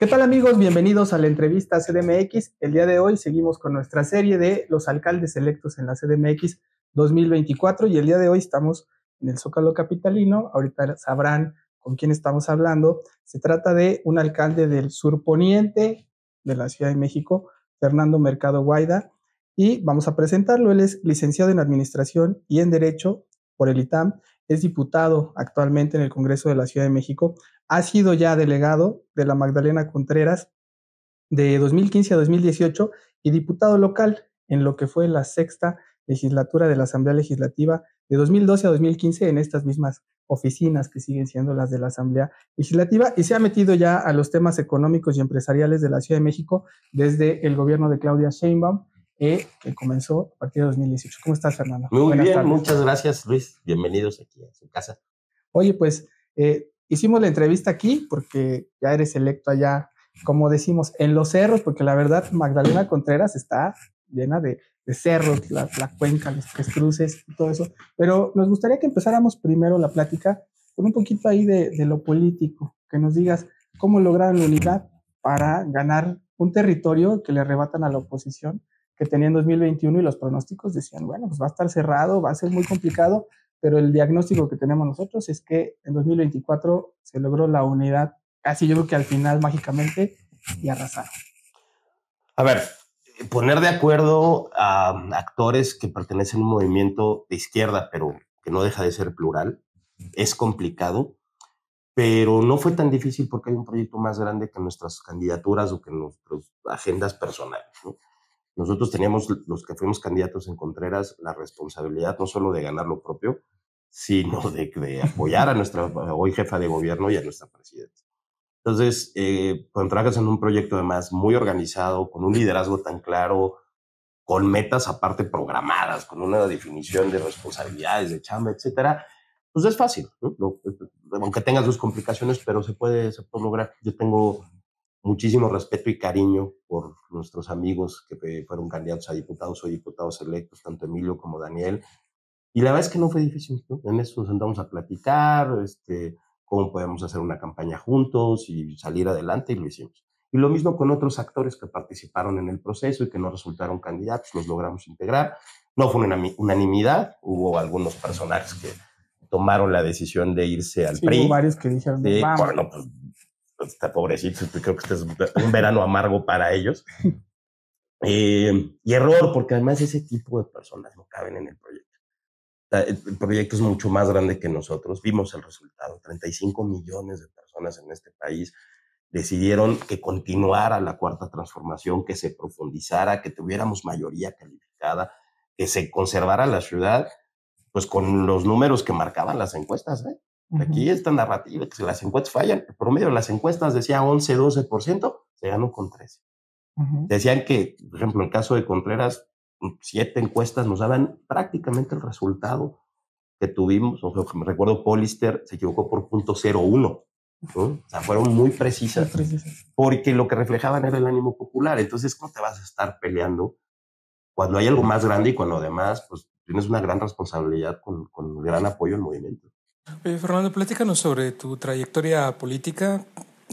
¿Qué tal amigos? Bienvenidos a la entrevista CDMX. El día de hoy seguimos con nuestra serie de los alcaldes electos en la CDMX 2024 y el día de hoy estamos en el Zócalo Capitalino. Ahorita sabrán con quién estamos hablando. Se trata de un alcalde del surponiente de la Ciudad de México, Fernando Mercado Guaida, y vamos a presentarlo. Él es licenciado en Administración y en Derecho por el ITAM, es diputado actualmente en el Congreso de la Ciudad de México, ha sido ya delegado de la Magdalena Contreras de 2015 a 2018 y diputado local en lo que fue la sexta legislatura de la Asamblea Legislativa de 2012 a 2015 en estas mismas oficinas que siguen siendo las de la Asamblea Legislativa y se ha metido ya a los temas económicos y empresariales de la Ciudad de México desde el gobierno de Claudia Sheinbaum, eh, que comenzó a partir de 2018. ¿Cómo estás, Fernando? Muy bien, muchas gracias, Luis. Bienvenidos aquí a su casa. Oye, pues eh, hicimos la entrevista aquí porque ya eres electo allá, como decimos, en los cerros, porque la verdad Magdalena Contreras está llena de, cerros, la, la, cuenca, los tres cruces y todo eso. Pero nos gustaría que empezáramos primero la plática con un poquito ahí de, lo político, que nos digas cómo lograron la unidad para ganar un territorio que le arrebatan a la oposición que tenía en 2021 y los pronósticos decían, bueno, pues va a estar cerrado, va a ser muy complicado, pero el diagnóstico que tenemos nosotros es que en 2024 se logró la unidad, casi yo creo que al final mágicamente, y arrasaron. A ver, poner de acuerdo a actores que pertenecen a un movimiento de izquierda, pero que no deja de ser plural, es complicado, pero no fue tan difícil porque hay un proyecto más grande que nuestras candidaturas o que nuestras agendas personales. ¿no? nosotros teníamos, los que fuimos candidatos en Contreras, la responsabilidad no solo de ganar lo propio, sino de, apoyar a nuestra hoy jefa de gobierno y a nuestra presidenta. Entonces, eh, cuando trabajas en un proyecto además muy organizado, con un liderazgo tan claro, con metas aparte programadas, con una definición de responsabilidades, de chamba, etcétera, pues es fácil, aunque tengas sus complicaciones, pero se puede, se puede lograr. Yo tengo muchísimo respeto y cariño por nuestros amigos que fueron candidatos a diputados o diputados electos, tanto Emilio como Daniel. Y la verdad es que no fue difícil, En eso nos sentamos a platicar, este, cómo podemos hacer una campaña juntos y salir adelante, y lo hicimos. Y lo mismo con otros actores que participaron en el proceso y que no resultaron candidatos, los logramos integrar. No fue una unanimidad, hubo algunos personajes que tomaron la decisión de irse al PRI. Hubo varios que dijeron, Vamos. Pues, está pobrecito, creo que este es un verano amargo para ellos. Eh, y error, porque además ese tipo de personas no caben en el proyecto. El proyecto es mucho más grande que nosotros. Vimos el resultado. 35 millones de personas en este país decidieron que continuara la cuarta transformación, que se profundizara, que tuviéramos mayoría calificada, que se conservara la ciudad, pues con los números que marcaban las encuestas. ¿eh? Aquí esta narrativa, que si las encuestas fallan, el promedio de las encuestas decía 11, 12%, se ganó con 13. Decían que, por ejemplo, en el caso de Contreras, siete encuestas nos daban prácticamente el resultado que tuvimos. O sea, me recuerdo, Polister se equivocó por punto O sea, fueron muy precisas, porque lo que reflejaban era el ánimo popular. Entonces, ¿cómo te vas a estar peleando cuando hay algo más grande y cuando además pues, tienes una gran responsabilidad con, con gran apoyo al movimiento? Fernando, platícanos sobre tu trayectoria política.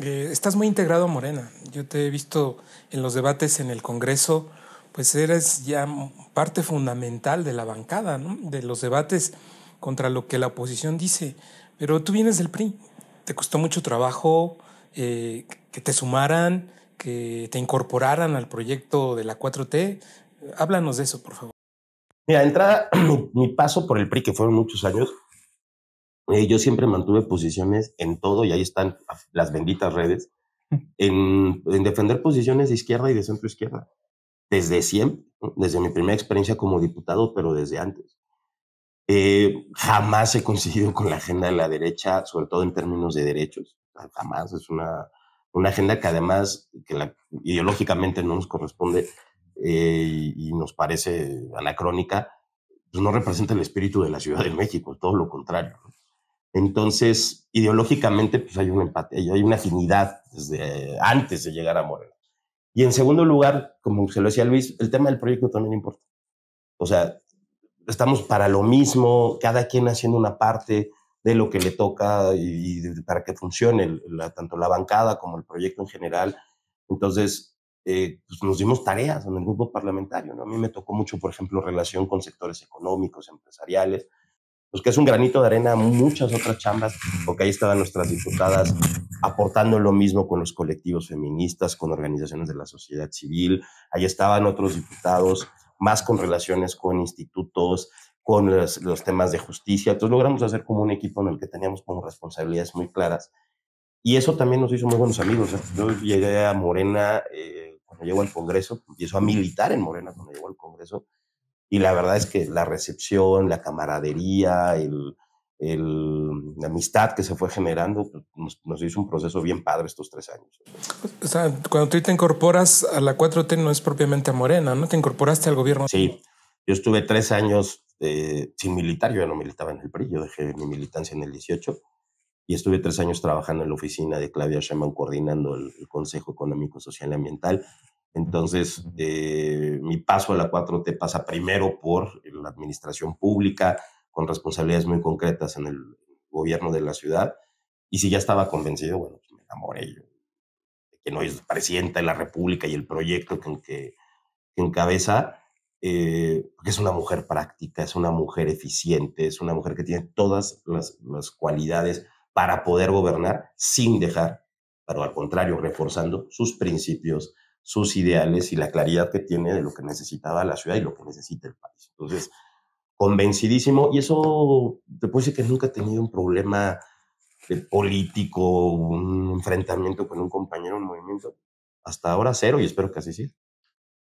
Eh, estás muy integrado a Morena. Yo te he visto en los debates en el Congreso, pues eres ya parte fundamental de la bancada, de los debates contra lo que la oposición dice. Pero tú vienes del PRI. ¿Te costó mucho trabajo eh, que te sumaran, que te incorporaran al proyecto de la 4T? Háblanos de eso, por favor. Mira, entrada, mi paso por el PRI, que fueron muchos años, eh, yo siempre mantuve posiciones en todo y ahí están las benditas redes, en, defender posiciones de izquierda y de centro izquierda, desde siempre, desde mi primera experiencia como diputado, pero desde antes. Eh, jamás he conseguido con la agenda de la derecha, sobre todo en términos de derechos. Jamás es una, agenda que además que ideológicamente no nos corresponde eh, y, nos parece anacrónica, pues no representa el espíritu de la Ciudad de México, todo lo contrario. Entonces, ideológicamente, pues hay un empate, hay una afinidad desde antes de llegar a Morena. Y en segundo lugar, como se lo decía Luis, el tema del proyecto también importa. O sea, estamos para lo mismo, cada quien haciendo una parte de lo que le toca y, para que funcione tanto la bancada como el proyecto en general. Entonces, eh, pues, nos dimos tareas en el grupo parlamentario. A mí me tocó mucho, por ejemplo, relación con sectores económicos, empresariales pues que es un granito de arena muchas otras chambas, porque ahí estaban nuestras diputadas aportando lo mismo con los colectivos feministas, con organizaciones de la sociedad civil, ahí estaban otros diputados más con relaciones con institutos, con los, temas de justicia. Entonces logramos hacer como un equipo en el que teníamos como responsabilidades muy claras. Y eso también nos hizo muy buenos amigos. ¿eh? Yo llegué a Morena eh, cuando llegó al Congreso, empiezo a militar en Morena cuando llegó al Congreso. Y la verdad es que la recepción, la camaradería, el, el, la amistad que se fue generando pues, nos, hizo un proceso bien padre estos tres años. O sea, cuando tú te incorporas a la 4T no es propiamente a Morena, ¿no? Te incorporaste al gobierno. Sí, yo estuve tres años eh, sin militar, yo ya no militaba en el PRI, yo dejé mi militancia en el 18 y estuve tres años trabajando en la oficina de Claudia Sheinbaum coordinando el Consejo Económico, Social y Ambiental entonces, eh, mi paso a la 4T pasa primero por la administración pública, con responsabilidades muy concretas en el gobierno de la ciudad. Y si ya estaba convencido, bueno, pues me enamoré que no es presidenta de la República y el proyecto que, que, encabeza, eh, porque es una mujer práctica, es una mujer eficiente, es una mujer que tiene todas las cualidades para poder gobernar sin dejar, pero al contrario, reforzando sus principios, sus ideales y la claridad que tiene de lo que necesitaba la ciudad y lo que necesita el país. Entonces, convencidísimo, y eso te puedo decir que nunca he tenido un problema eh, político, un enfrentamiento con un compañero en movimiento. Hasta ahora cero y espero que así sea.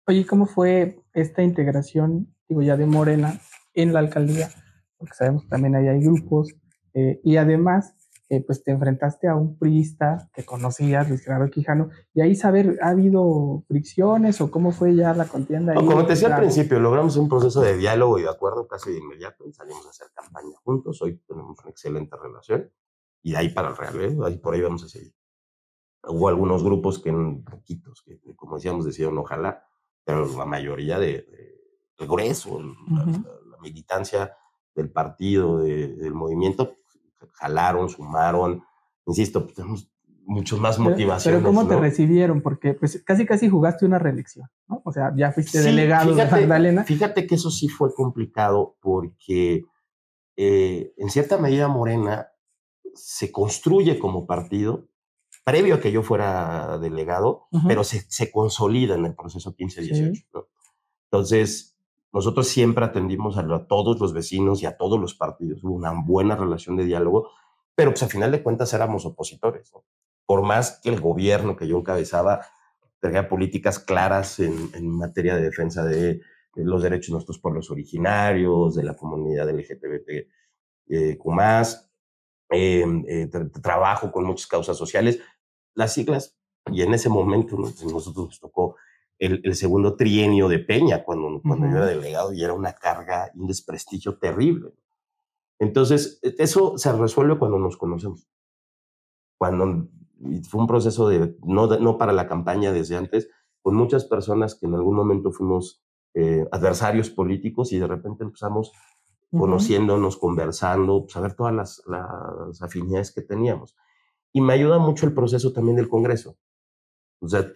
Oye, ¿cómo fue esta integración, digo, ya de Morena en la alcaldía? Porque sabemos que también ahí hay grupos. Eh, y además, pues te enfrentaste a un priista que conocías, Luis Gerardo Quijano, y ahí saber, ¿ha habido fricciones o cómo fue ya la contienda? ahí, como te decía al principio, logramos un proceso de diálogo y de acuerdo casi de inmediato, y salimos a hacer campaña juntos, hoy tenemos una excelente relación, y de ahí para el Real, ¿eh? ahí por ahí vamos a seguir. Hubo algunos grupos que, poquitos, que como decíamos, decían ojalá, pero la mayoría de, de el grueso, la, militancia del partido, del movimiento, jalaron, sumaron, insisto, pues, tenemos muchos más motivaciones. Pero, ¿cómo te recibieron? Porque pues casi casi jugaste una reelección, ¿no? O sea, ya fuiste delegado fíjate, de Fíjate que eso sí fue complicado porque eh, en cierta medida Morena se construye como partido previo a que yo fuera delegado, pero se, se, consolida en el proceso 15-18. Entonces, nosotros siempre atendimos a, todos los vecinos y a todos los partidos. Hubo una buena relación de diálogo, pero pues a final de cuentas éramos opositores. Por más que el gobierno que yo encabezaba tenía políticas claras en, materia de defensa de, los derechos de nuestros pueblos originarios, de la comunidad LGBT, eh, em, eh trabajo con muchas causas sociales, las siglas, y en ese momento nosotros nos tocó el, segundo trienio de Peña, cuando, cuando yo era delegado, y era una carga y un desprestigio terrible. Entonces, e, eso se resuelve cuando nos conocemos. Cuando fue un proceso de, no, no para la campaña desde antes, con muchas personas que en algún momento fuimos eh, adversarios políticos y de repente empezamos conociéndonos, conversando, saber pues, a ver todas las, las afinidades que teníamos. Y me ayuda mucho el proceso también del Congreso. O sea,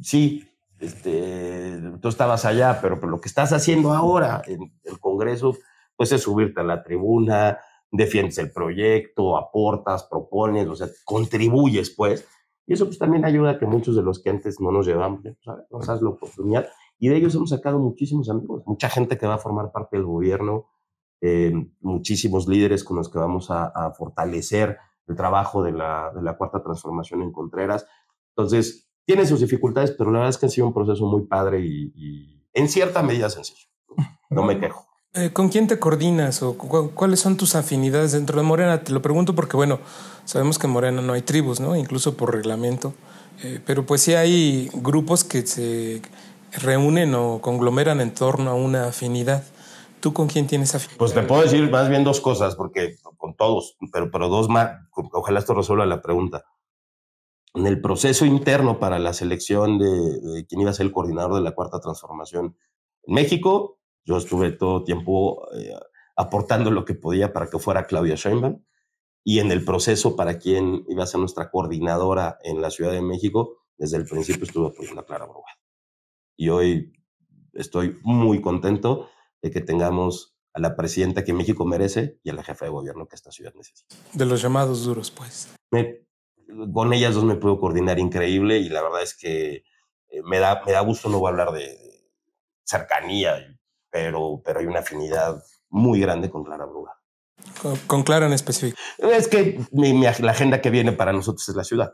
sí, este, tú estabas allá, pero lo que estás haciendo ahora en el Congreso, pues es subirte a la tribuna, defiendes el proyecto, aportas, propones, o sea, contribuyes, pues. Y eso pues también ayuda a que muchos de los que antes no nos llevamos, ¿sabes? Pues, nos la oportunidad. Y de ellos hemos sacado muchísimos amigos, mucha gente que va a formar parte del gobierno, eh, muchísimos líderes con los que vamos a, a fortalecer el trabajo de la, de la cuarta transformación en Contreras. Entonces, tiene sus dificultades, pero la verdad es que ha sido un proceso muy padre y, en cierta medida sencillo. No me quejo. Eh, ¿Con quién te coordinas o cuáles son tus afinidades dentro de Morena? Te lo pregunto porque, bueno, sabemos que en Morena no hay tribus, ¿no? Incluso por reglamento. Eh, pero pues sí hay grupos que se reúnen o conglomeran en torno a una afinidad. ¿Tú con quién tienes afinidad? Pues te puedo decir más bien dos cosas, porque con todos, pero, pero dos más, ojalá esto resuelva la pregunta en el proceso interno para la selección de, quién iba a ser el coordinador de la Cuarta Transformación en México, yo estuve todo tiempo eh, aportando lo que podía para que fuera Claudia Sheinbaum y en el proceso para quien iba a ser nuestra coordinadora en la Ciudad de México, desde el principio estuve apoyando a Clara Brugada. Y hoy estoy muy contento de que tengamos a la presidenta que México merece y a la jefa de gobierno que esta ciudad necesita. De los llamados duros, pues con ellas dos me puedo coordinar increíble y la verdad es que eh, me da, me da gusto, no voy a hablar de, cercanía, pero, pero hay una afinidad muy grande con Clara Bruga. Con, Clara en específico. Es que la agenda que viene para nosotros es la ciudad.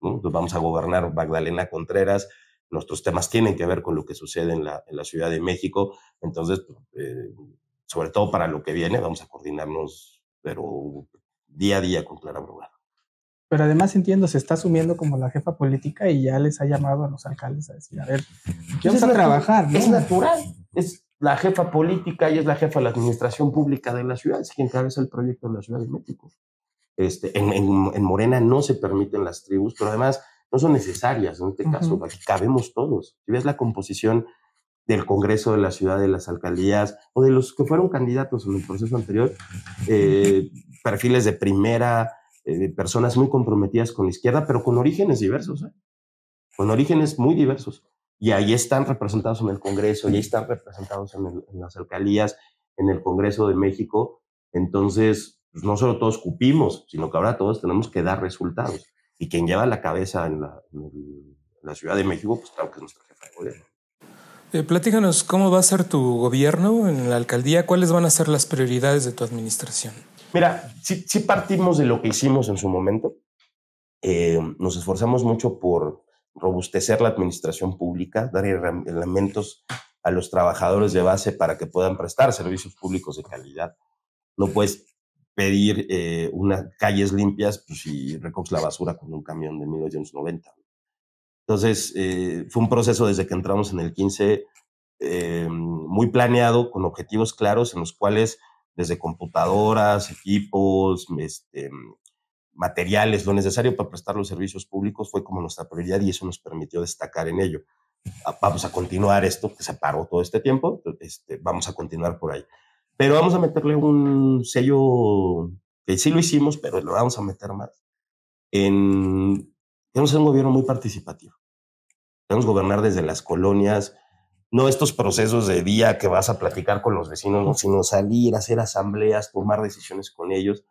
¿no? vamos a gobernar Magdalena Contreras, nuestros temas tienen que ver con lo que sucede en la, Ciudad de México, entonces, eh, sobre todo para lo que viene, vamos a coordinarnos, pero día a día con Clara Bruga pero además entiendo, se está asumiendo como la jefa política y ya les ha llamado a los alcaldes a decir, a ver, pues vamos a trabajar. Es natural, es la jefa política y es la jefa de la administración pública de la ciudad, es quien cabeza el proyecto de la Ciudad de México. Este, en, en, Morena no se permiten las tribus, pero además no son necesarias en este caso, aquí cabemos todos. Si ves la composición del Congreso de la Ciudad, de las alcaldías o de los que fueron candidatos en el proceso anterior, eh, perfiles de primera, eh, personas muy comprometidas con la izquierda, pero con orígenes diversos, ¿eh? con orígenes muy diversos. Y ahí están representados en el Congreso, y ahí están representados en, las alcaldías, en el Congreso de México. Entonces, pues, no solo todos cupimos, sino que ahora todos tenemos que dar resultados. Y quien lleva la cabeza en la, Ciudad de México, pues claro que es nuestra jefa de gobierno. Eh, platícanos cómo va a ser tu gobierno en la alcaldía, cuáles van a ser las prioridades de tu administración. Mira, sí, partimos de lo que hicimos en su momento. Eh, nos esforzamos mucho por robustecer la administración pública, dar elementos a los trabajadores de base para que puedan prestar servicios públicos de calidad. No puedes pedir eh, unas calles limpias pues, si recoges la basura con un camión de 1990. Entonces, eh, fue un proceso desde que entramos en el 15 muy planeado, con objetivos claros en los cuales desde computadoras, equipos, este, materiales, lo necesario para prestar los servicios públicos fue como nuestra prioridad y eso nos permitió destacar en ello. Ah, vamos a continuar esto, que se paró todo este tiempo, este, vamos a continuar por ahí. Pero vamos a meterle un sello, que sí lo hicimos, pero lo vamos a meter más. En, tenemos un gobierno muy participativo. Podemos gobernar desde las colonias, no estos procesos de día que vas a platicar con los vecinos, sino salir, hacer asambleas, tomar decisiones con ellos.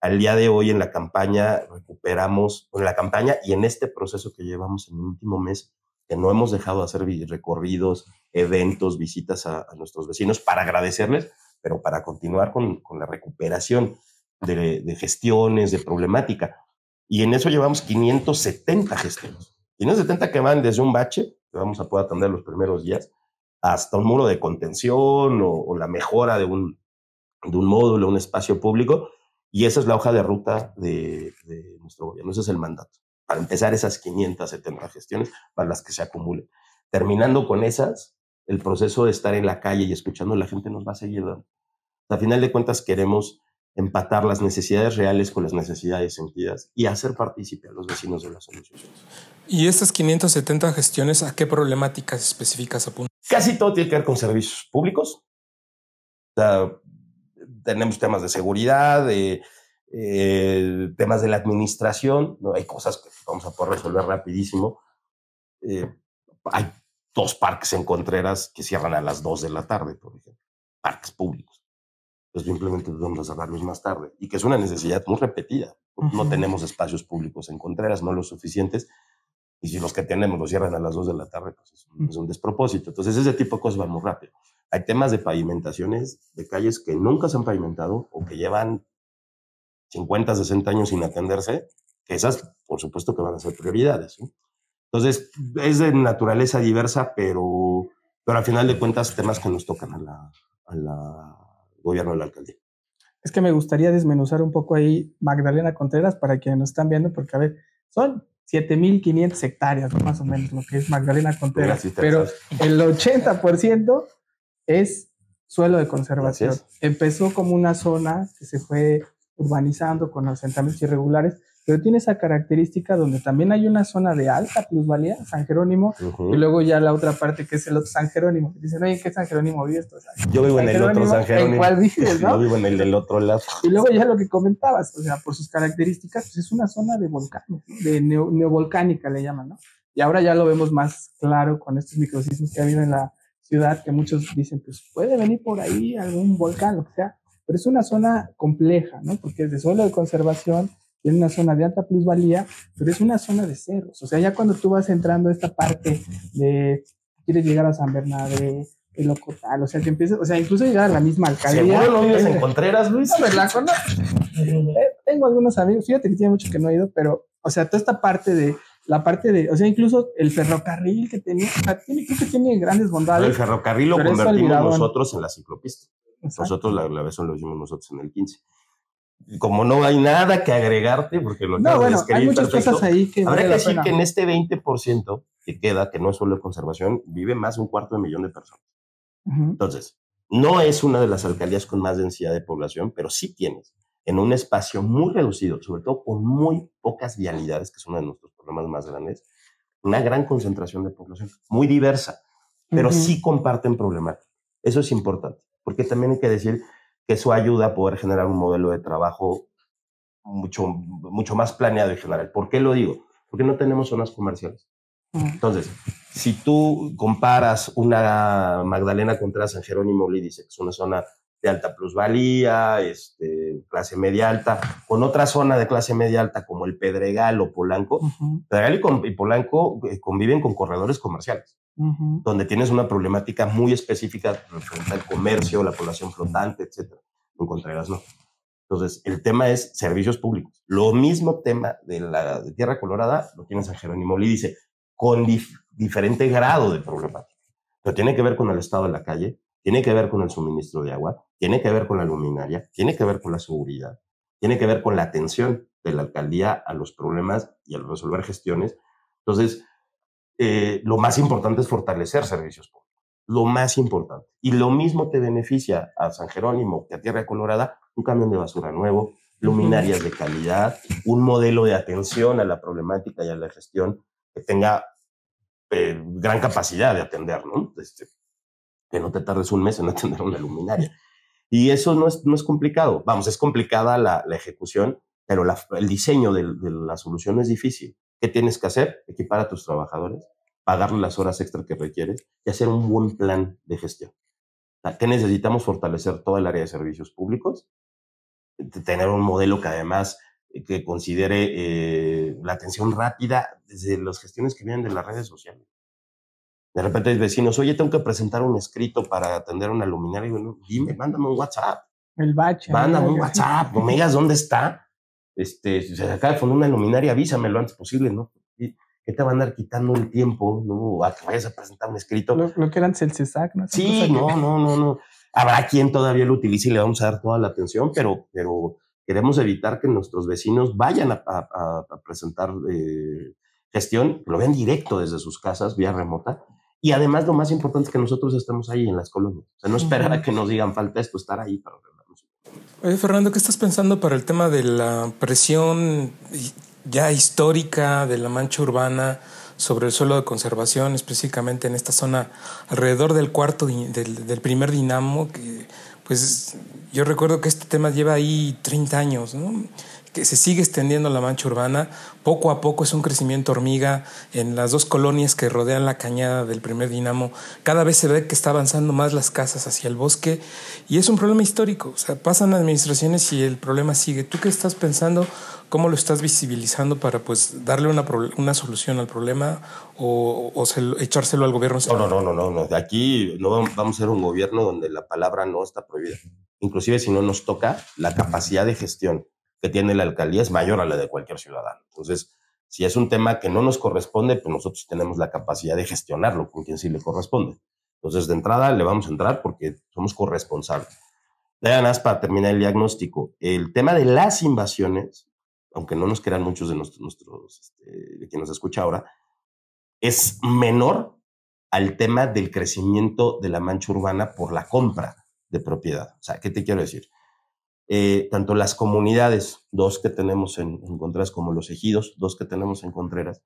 Al día de hoy en la campaña recuperamos, en la campaña y en este proceso que llevamos en el último mes, que no hemos dejado de hacer recorridos, eventos, visitas a, nuestros vecinos para agradecerles, pero para continuar con, la recuperación de, de gestiones, de problemática. Y en eso llevamos 570 gestiones. 570 que van desde un bache, que vamos a poder atender los primeros días, hasta un muro de contención o, la mejora de un, de un módulo, un espacio público. Y esa es la hoja de ruta de, nuestro gobierno, ese es el mandato. Para empezar esas 570 gestiones para las que se acumulen. Terminando con esas, el proceso de estar en la calle y escuchando a la gente nos va a seguir dando. A final de cuentas queremos empatar las necesidades reales con las necesidades sentidas y hacer partícipe a los vecinos de las soluciones. ¿Y estas 570 gestiones a qué problemáticas específicas apuntan? Casi todo tiene que ver con servicios públicos. tenemos temas de seguridad, eh, temas de la administración. ¿no? Hay cosas que vamos a poder resolver rapidísimo. Eh, hay dos parques en Contreras que cierran a las 2 de la tarde, por ejemplo. Parques públicos. Entonces simplemente vamos a cerrarlos más tarde. Y que es una necesidad muy repetida. No tenemos espacios públicos en Contreras, no lo suficientes. Y si los que tenemos los cierran a las 2 de la tarde, pues mm. es un, despropósito. Entonces, ese tipo de cosas van muy rápido. Hay temas de pavimentaciones de calles que nunca se han pavimentado o que llevan 50, 60 años sin atenderse, que esas, por supuesto, que van a ser prioridades. Entonces, es de naturaleza diversa, pero, pero al final de cuentas, temas que nos tocan a la, a la gobierno de la alcaldía. Es que me gustaría desmenuzar un poco ahí Magdalena Contreras para quienes nos están viendo, porque a ver, son 7.500 hectáreas, más o menos, lo que es Magdalena Contreras. pero el 80% es suelo de conservación. Empezó como una zona que se fue urbanizando con asentamientos irregulares, pero tiene esa característica donde también hay una zona de alta plusvalía, San Jerónimo, y luego ya la otra parte que es el otro San Jerónimo. Dicen, oye, ¿qué San Jerónimo vives Yo vivo en el otro San Jerónimo. ¿En cuál vives, no? Yo vivo en el del otro lado. Y luego ya lo que comentabas, o sea, por sus características, pues es una zona de volcán, de neovolcánica le llaman, ¿no? Y ahora ya lo vemos más claro con estos microsismos que ha habido en la ciudad, que muchos dicen, pues puede venir por ahí algún volcán, lo que sea. Pero es una zona compleja, ¿no? Porque es de suelo de conservación, tiene una zona de alta plusvalía, pero es una zona de cerros. O sea, ya cuando tú vas entrando a esta parte de quieres llegar a San Bernabé, el Ocotal, o sea, que empieza, o sea, incluso llegar a la misma alcaldía. ¿Seguro vives Luis? Eh, tengo algunos amigos, fíjate que tiene mucho que no he ido, pero, o sea, toda esta parte de, la parte de, o sea, incluso el ferrocarril que tenía, o tiene, que tiene grandes bondades. El ferrocarril lo convertimos nosotros en la ciclopista. Nosotros la, la vez lo hicimos nosotros en el 15 como no hay nada que agregarte, porque lo no, bueno, hay muchas cosas ahí que habrá que decir que en este 20% que queda, que no es solo conservación, vive más de un cuarto de millón de personas. Entonces, no es una de las alcaldías con más densidad de población, pero sí tienes en un espacio muy reducido, sobre todo con muy pocas vialidades, que es uno de nuestros problemas más grandes, una gran concentración de población, muy diversa, pero sí comparten problemática. Eso es importante, porque también hay que decir que eso ayuda a poder generar un modelo de trabajo mucho, mucho más planeado y general. ¿Por qué lo digo? Porque no tenemos zonas comerciales. Mm. Entonces, si tú comparas una Magdalena contra San Jerónimo dice que es una zona de alta plusvalía, este, clase media alta, con otra zona de clase media alta como el Pedregal o Polanco, Pedregal y, Polanco eh, conviven con corredores comerciales donde tienes una problemática muy específica frente al comercio, la población flotante, etc. encontrarás encontrarás no. Entonces, el tema es servicios públicos. Lo mismo tema de la Tierra Colorada lo tiene San Jerónimo y dice, con diferente grado de problemática. Pero tiene que ver con el estado de la calle, tiene que ver con el suministro de agua, tiene que ver con la luminaria, tiene que ver con la seguridad, tiene que ver con la atención de la alcaldía a los problemas y al resolver gestiones. Entonces, eh, lo más importante es fortalecer servicios públicos. Lo más importante. Y lo mismo te beneficia a San Jerónimo que a Tierra Colorada un camión de basura nuevo, luminarias de calidad, un modelo de atención a la problemática y a la gestión que tenga eh, gran capacidad de atender, ¿no? Este, que no te tardes un mes en atender una luminaria. Y eso no es, complicado. Vamos, es complicada la, ejecución, pero el diseño de, la solución es difícil. ¿Qué tienes que hacer? Equipar a tus trabajadores, pagarle las horas extra que requieres y hacer un buen plan de gestión. ¿Qué necesitamos? Fortalecer todo el área de servicios públicos, tener un modelo que además eh, que considere eh, la atención rápida desde las gestiones que vienen de las redes sociales. De repente hay vecinos, oye, tengo que presentar un escrito para atender una luminaria. dime, mándame un WhatsApp. El bache. Mándame un WhatsApp, no me digas dónde está este, acá con una luminaria avísame lo antes posible, ¿no? Y, que te van a andar quitando el tiempo, ¿no? A que vayas a presentar un escrito. Lo, que eran antes el CESAC, ¿no? Sí, no, no, no, no. Habrá quien todavía lo utilice y le vamos a dar toda la atención, pero, pero queremos evitar que nuestros vecinos vayan a, presentar eh, gestión, lo vean directo desde sus casas, vía remota. Y además, lo más importante es que nosotros estemos ahí en las colonias. O sea, no esperar a que nos digan falta esto, estar ahí para Oye, Fernando, ¿qué estás pensando para el tema de la presión ya histórica de la mancha urbana sobre el suelo de conservación, específicamente en esta zona alrededor del cuarto del, del primer dinamo? Que, pues yo recuerdo que este tema lleva ahí 30 años, ¿no? que se sigue extendiendo la mancha urbana. Poco a poco es un crecimiento hormiga en las dos colonias que rodean la cañada del primer dinamo. Cada vez se ve que está avanzando más las casas hacia el bosque y es un problema histórico. sea, pasan administraciones y el problema sigue. ¿Tú qué estás pensando? ¿Cómo lo estás visibilizando para pues darle una, solución al problema o, echárselo al gobierno? No, no, no, no, no. De aquí no vamos a ser un gobierno donde la palabra no está prohibida. Inclusive si no nos toca la capacidad de gestión que tiene la alcaldía es mayor a la de cualquier ciudadano. Entonces, si es un tema que no nos corresponde, pues nosotros tenemos la capacidad de gestionarlo con quien sí le corresponde. Entonces, de entrada le vamos a entrar porque somos corresponsables. Ya nada más para terminar el diagnóstico, el tema de las invasiones, aunque no nos crean muchos de nuestros, este, de quien nos escucha ahora, es menor al tema del crecimiento de la mancha urbana por la compra de propiedad. O sea, ¿qué te quiero decir? Eh, tanto las comunidades, dos que tenemos en, Contreras, como los ejidos, dos que tenemos en Contreras,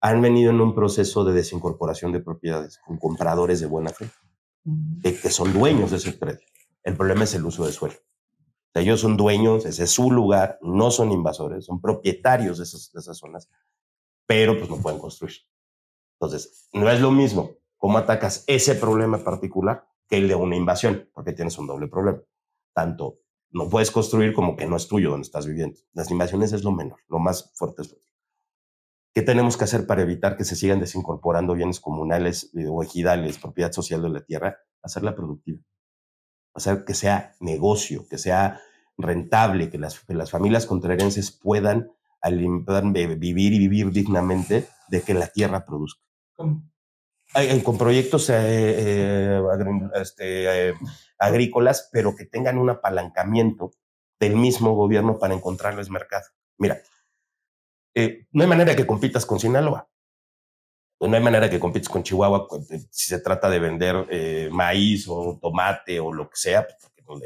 han venido en un proceso de desincorporación de propiedades con compradores de buena fe, mm. de que son dueños de ese predio. El problema es el uso de suelo. ellos son dueños, ese es su lugar, no son invasores, son propietarios de esas, de esas zonas, pero pues no pueden construir. Entonces, no es lo mismo cómo atacas ese problema particular que el de una invasión, porque tienes un doble problema. Tanto no puedes construir como que no es tuyo donde estás viviendo. Las invasiones es lo menor, lo más fuerte es lo otro. ¿Qué tenemos que hacer para evitar que se sigan desincorporando bienes comunales eh, o ejidales, propiedad social de la tierra? Hacerla productiva. Hacer que sea negocio, que sea rentable, que las, las familias contrarenses puedan, puedan eh, vivir y vivir dignamente de que la tierra produzca con proyectos eh, eh, este, eh, agrícolas, pero que tengan un apalancamiento del mismo gobierno para encontrarles mercado. Mira, no hay manera que compitas con Sinaloa. No hay manera que compites con Chihuahua pues, si se trata de vender maíz o tomate o lo que sea, pues, porque pues,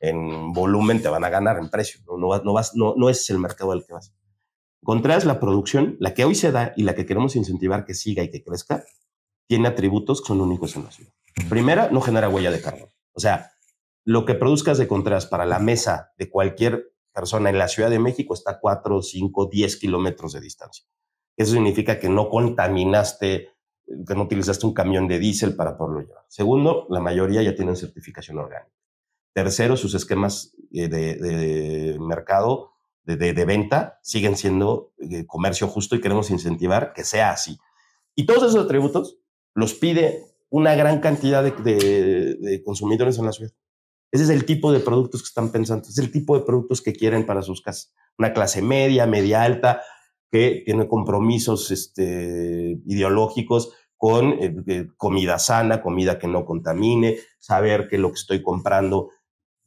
en, volumen te van a ganar en precio. No, no, vas, no, no es el mercado al que vas. Contreras, la producción, la que hoy se da y la que queremos incentivar que siga y que crezca, tiene atributos que son únicos en la ciudad. Primera, no genera huella de carbono. O sea, lo que produzcas de contras para la mesa de cualquier persona en la Ciudad de México está a 4, 5, 10 kilómetros de distancia. Eso significa que no contaminaste, que no utilizaste un camión de diésel para poderlo llevar. Segundo, la mayoría ya tienen certificación orgánica. Tercero, sus esquemas eh, de, de mercado de, venta siguen siendo eh, comercio justo y queremos incentivar que sea así. Y todos esos atributos los pide una gran cantidad de, consumidores en la ciudad. Ese es el tipo de productos que están pensando, es el tipo de productos que quieren para sus casas. Una clase media, media alta, que tiene compromisos este, ideológicos con eh, eh, comida sana, comida que no contamine, saber que lo que estoy comprando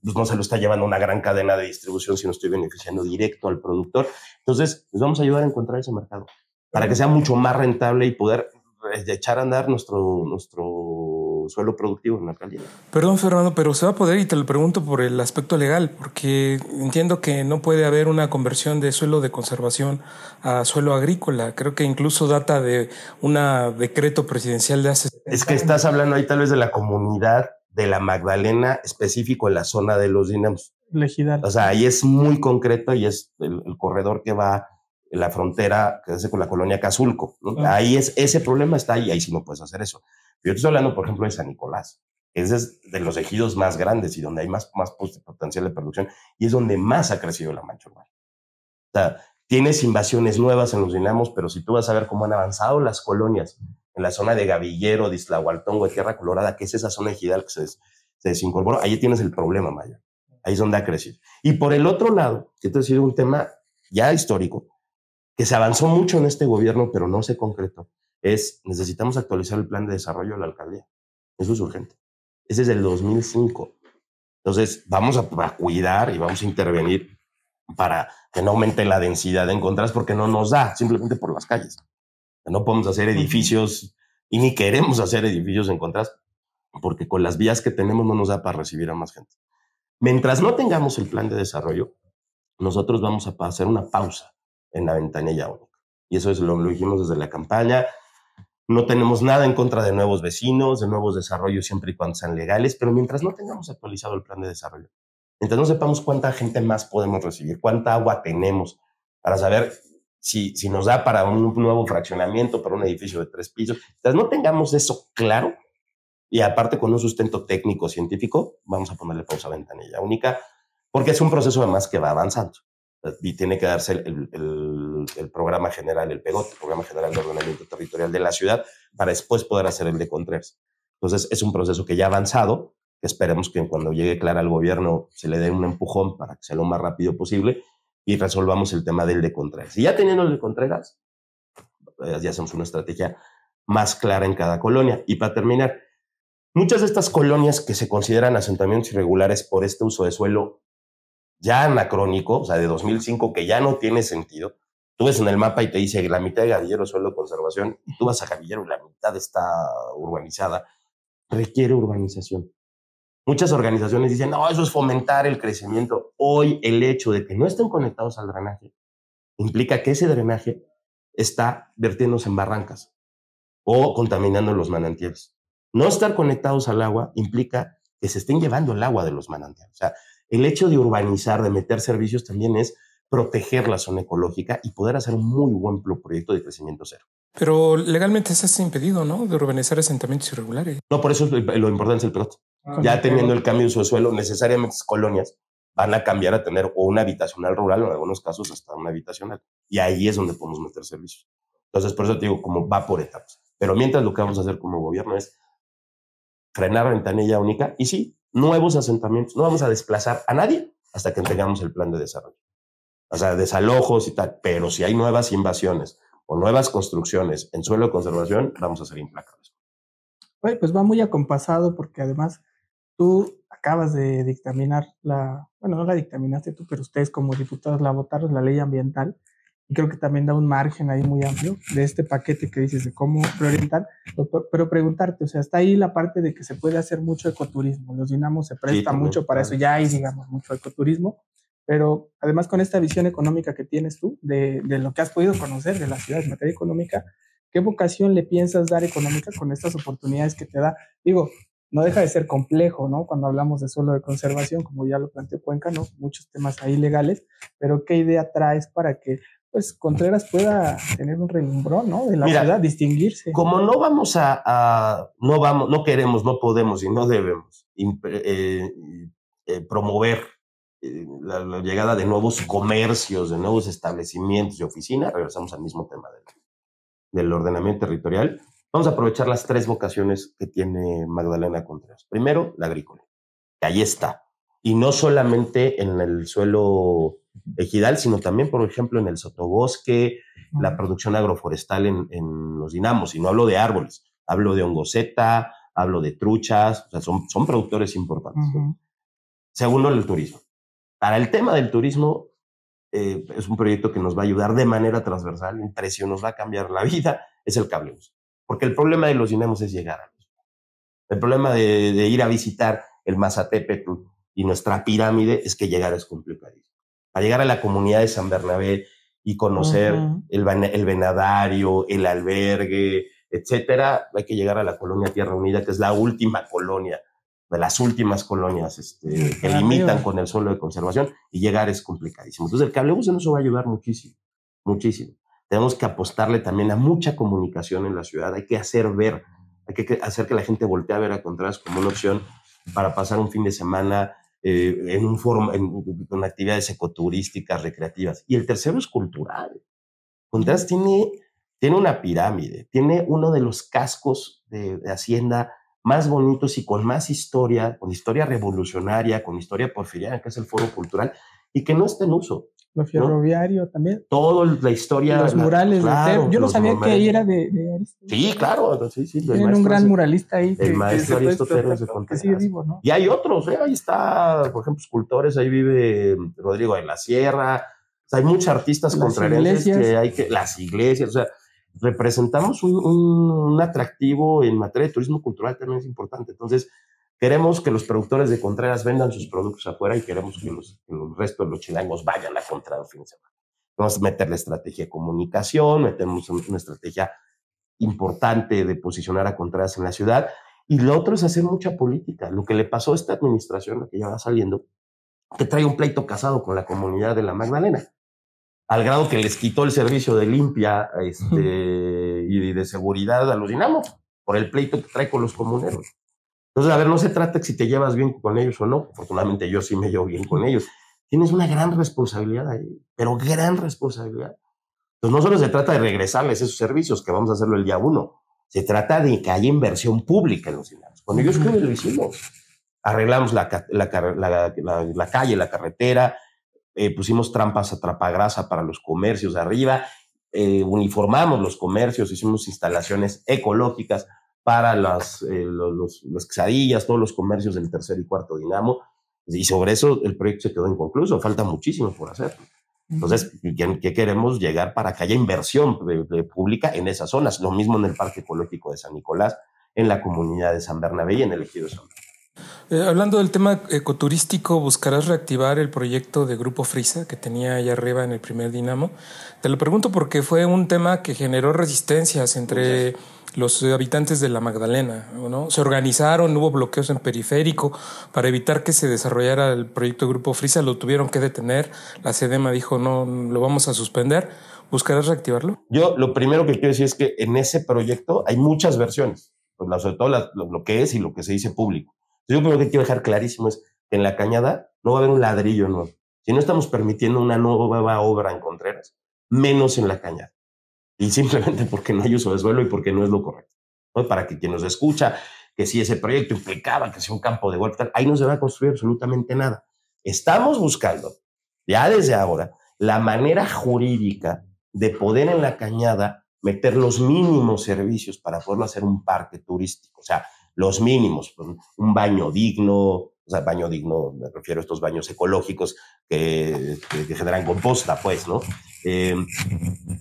pues no se lo está llevando una gran cadena de distribución, sino estoy beneficiando directo al productor. Entonces, les pues, vamos a ayudar a encontrar ese mercado para que sea mucho más rentable y poder eh, echar a andar nuestro, nuestro suelo productivo en la calidad. Perdón, Fernando, pero se va a poder, y te lo pregunto por el aspecto legal, porque entiendo que no puede haber una conversión de suelo de conservación a suelo agrícola. Creo que incluso data de un decreto presidencial de hace. Es que estás hablando ahí tal vez de la comunidad de la Magdalena, específico en la zona de los dinamos. Legidal. O sea, ahí es muy concreto y es el, corredor que va en la frontera que hace con la colonia Cazulco. Ah. Ahí es, ese problema está ahí, ahí sí no puedes hacer eso. Yo estoy hablando, por ejemplo, de San Nicolás. Ese es de los ejidos más grandes y donde hay más, más pues, potencial de producción y es donde más ha crecido la mancha urbana. O sea, Tienes invasiones nuevas en los dinamos, pero si tú vas a ver cómo han avanzado las colonias en la zona de Gavillero, de Islahualtongo, de Tierra Colorada, que es esa zona ejidal que se, desincorporó, ahí tienes el problema mayor. Ahí es donde ha crecido. Y por el otro lado, que esto ha sido un tema ya histórico, que se avanzó mucho en este gobierno, pero no se concretó, es necesitamos actualizar el plan de desarrollo de la alcaldía. Eso es urgente. Ese es del 2005. Entonces, vamos a cuidar y vamos a intervenir para que no aumente la densidad en contraste porque no nos da, simplemente por las calles. No podemos hacer edificios y ni queremos hacer edificios en Contras porque con las vías que tenemos no nos da para recibir a más gente. Mientras no tengamos el plan de desarrollo, nosotros vamos a hacer una pausa en la ventanilla única. Y eso es lo, lo dijimos desde la campaña. No tenemos nada en contra de nuevos vecinos, de nuevos desarrollos, siempre y cuando sean legales, pero mientras no tengamos actualizado el plan de desarrollo, entonces no sepamos cuánta gente más podemos recibir, cuánta agua tenemos, para saber si, si nos da para un nuevo fraccionamiento, para un edificio de tres pisos, Entonces, no tengamos eso claro, y aparte con un sustento técnico científico, vamos a ponerle pausa a ventanilla única, porque es un proceso además que va avanzando y tiene que darse el, el, el programa general, el PEGOT, el Programa General de Ordenamiento Territorial de la Ciudad, para después poder hacer el de Contreras. Entonces, es un proceso que ya ha avanzado, esperemos que cuando llegue Clara al gobierno se le dé un empujón para que sea lo más rápido posible y resolvamos el tema del de Contreras. Y ya teniendo el de Contreras, pues, ya hacemos una estrategia más clara en cada colonia. Y para terminar, muchas de estas colonias que se consideran asentamientos irregulares por este uso de suelo ya anacrónico, o sea, de 2005, que ya no tiene sentido. Tú ves en el mapa y te dice la mitad de Gavillero suelo conservación, y tú vas a Gavillero la mitad está urbanizada, requiere urbanización. Muchas organizaciones dicen, no, eso es fomentar el crecimiento. Hoy el hecho de que no estén conectados al drenaje implica que ese drenaje está vertiéndose en barrancas o contaminando los manantiales. No estar conectados al agua implica que se estén llevando el agua de los manantiales. O sea, el hecho de urbanizar, de meter servicios también es proteger la zona ecológica y poder hacer un muy buen proyecto de crecimiento cero. Pero legalmente se ha impedido, ¿no? De urbanizar asentamientos irregulares. No, por eso lo importante es el PROT. Ah, ya teniendo el cambio de su suelo, necesariamente esas colonias van a cambiar a tener o una habitacional rural, o en algunos casos hasta una habitacional. Y ahí es donde podemos meter servicios. Entonces, por eso te digo, como va por etapas. Pero mientras lo que vamos a hacer como gobierno es frenar ventanilla única y sí, nuevos asentamientos. No vamos a desplazar a nadie hasta que tengamos el plan de desarrollo. O sea, desalojos y tal. Pero si hay nuevas invasiones o nuevas construcciones en suelo de conservación, vamos a ser implacables. pues va muy acompasado porque además Tú acabas de dictaminar la, bueno, no la dictaminaste tú, pero ustedes como diputados la votaron, la ley ambiental, y creo que también da un margen ahí muy amplio de este paquete que dices de cómo preorientar, pero preguntarte, o sea, está ahí la parte de que se puede hacer mucho ecoturismo, los dinamos se presta mucho para eso, ya hay, digamos, mucho ecoturismo, pero además con esta visión económica que tienes tú, de, de lo que has podido conocer de la ciudad en materia económica, ¿qué vocación le piensas dar económica con estas oportunidades que te da? Digo, no deja de ser complejo, ¿no? Cuando hablamos de suelo de conservación, como ya lo planteó Cuenca, ¿no? Muchos temas ahí legales, pero ¿qué idea traes para que, pues, Contreras pueda tener un relumbrón, ¿no? De la distinguirse. Como no vamos a, no vamos, no queremos, no podemos y no debemos eh, eh, promover eh, la, llegada de nuevos comercios, de nuevos establecimientos y oficinas, regresamos al mismo tema del, del ordenamiento territorial, Vamos a aprovechar las tres vocaciones que tiene Magdalena Contreras. Primero, la agrícola, que ahí está. Y no solamente en el suelo ejidal, sino también, por ejemplo, en el sotobosque, la producción agroforestal en, los dinamos. Y no hablo de árboles, hablo de hongoseta, hablo de truchas, o sea, son, productores importantes. Segundo, el turismo. Para el tema del turismo, eh, es un proyecto que nos va a ayudar de manera transversal, impresionante, nos va a cambiar la vida, es el cable porque el problema de los dinamos es llegar a los El problema de, ir a visitar el Mazatepetl y nuestra pirámide es que llegar es complicadísimo. Para llegar a la comunidad de San Bernabé y conocer el, venadario, el albergue, etcétera, hay que llegar a la colonia Tierra Unida, que es la última colonia de las últimas colonias este, mm, que limitan con el suelo de conservación y llegar es complicadísimo. Entonces, el cablebus en va a ayudar muchísimo, muchísimo. Tenemos que apostarle también a mucha comunicación en la ciudad. Hay que hacer ver, hay que hacer que la gente voltee a ver a Contreras como una opción para pasar un fin de semana eh, en un foro con actividades ecoturísticas, recreativas. Y el tercero es cultural. Contreras tiene, tiene una pirámide, tiene uno de los cascos de Hacienda más bonitos y con más historia, con historia revolucionaria, con historia porfiriana, que es el foro cultural, y que no está en uso. Lo ferroviario también. Todo, la historia. Los murales. Yo no sabía que que era de, de Sí, claro. Sí, sí, un gran muralista ahí. El maestro Aristóteles de Contreras. Vivo, ¿no? Y hay otros, ¿eh? ahí está, por ejemplo, escultores, ahí vive mm, Rodrigo de la Sierra. hay muchos artistas contrarios que hay que. Las iglesias, o sea, representamos un, un, un atractivo en materia de turismo cultural también es importante. Entonces, Queremos que los productores de Contreras vendan sus productos afuera y queremos que los, resto de los chilangos vayan a Contreras el fin de semana. Vamos a meter la estrategia de comunicación, metemos una estrategia importante de posicionar a Contreras en la ciudad. Y lo otro es hacer mucha política. Lo que le pasó a esta administración, que ya va saliendo, que trae un pleito casado con la comunidad de la Magdalena, al grado que les quitó el servicio de limpia este, y de seguridad a los dinamos por el pleito que trae con los comuneros. Entonces, a ver, no se trata si te llevas bien con ellos o no. Afortunadamente yo sí me llevo bien con ellos. Tienes una gran responsabilidad ahí, pero gran responsabilidad. Entonces, no solo se trata de regresarles esos servicios, que vamos a hacerlo el día uno. Se trata de que haya inversión pública en los ciudadanos. ¿Con ellos qué lo hicimos. Arreglamos la, calle, la carretera, eh, pusimos trampas a trapagrasa para los comercios de arriba, eh, uniformamos los comercios, hicimos instalaciones ecológicas para las, eh, los, los, quesadillas, todos los comercios del tercer y cuarto Dinamo. Y sobre eso el proyecto se quedó inconcluso, falta muchísimo por hacer. Entonces, ¿qué, queremos llegar para que haya inversión eh, eh, pública en esas zonas? Lo mismo en el Parque Ecológico de San Nicolás, en la comunidad de San Bernabé y en el ejido de San Bernabé. hablando del tema ecoturístico, buscarás reactivar el proyecto de Grupo Frisa que tenía allá arriba en el primer Dinamo. Te lo pregunto porque fue un tema que generó resistencias entre los habitantes de la Magdalena. ¿no? Se organizaron, hubo bloqueos en periférico para evitar que se desarrollara el proyecto Grupo Frisa, lo tuvieron que detener. La SEDEMA dijo, no, lo vamos a suspender. ¿Buscarás reactivarlo? Yo lo primero que quiero decir es que en ese proyecto hay muchas versiones, pues, sobre todo lo, que es y lo que se dice público. Yo lo que quiero dejar clarísimo es que en la cañada no va a haber un ladrillo nuevo. Si no estamos permitiendo una nueva obra en Contreras, menos en la cañada y simplemente porque no hay uso de suelo y porque no es lo correcto. ¿no? Para que quien nos escucha, que si ese proyecto implicaba que sea un campo de golf, tal, ahí no se va a construir absolutamente nada. Estamos buscando, ya desde ahora, la manera jurídica de poder en la cañada meter los mínimos servicios para poderlo hacer un parque turístico, o sea, los mínimos, un baño digno, o sea, baño digno, me refiero a estos baños ecológicos que, generan composta, pues, ¿no? Eh,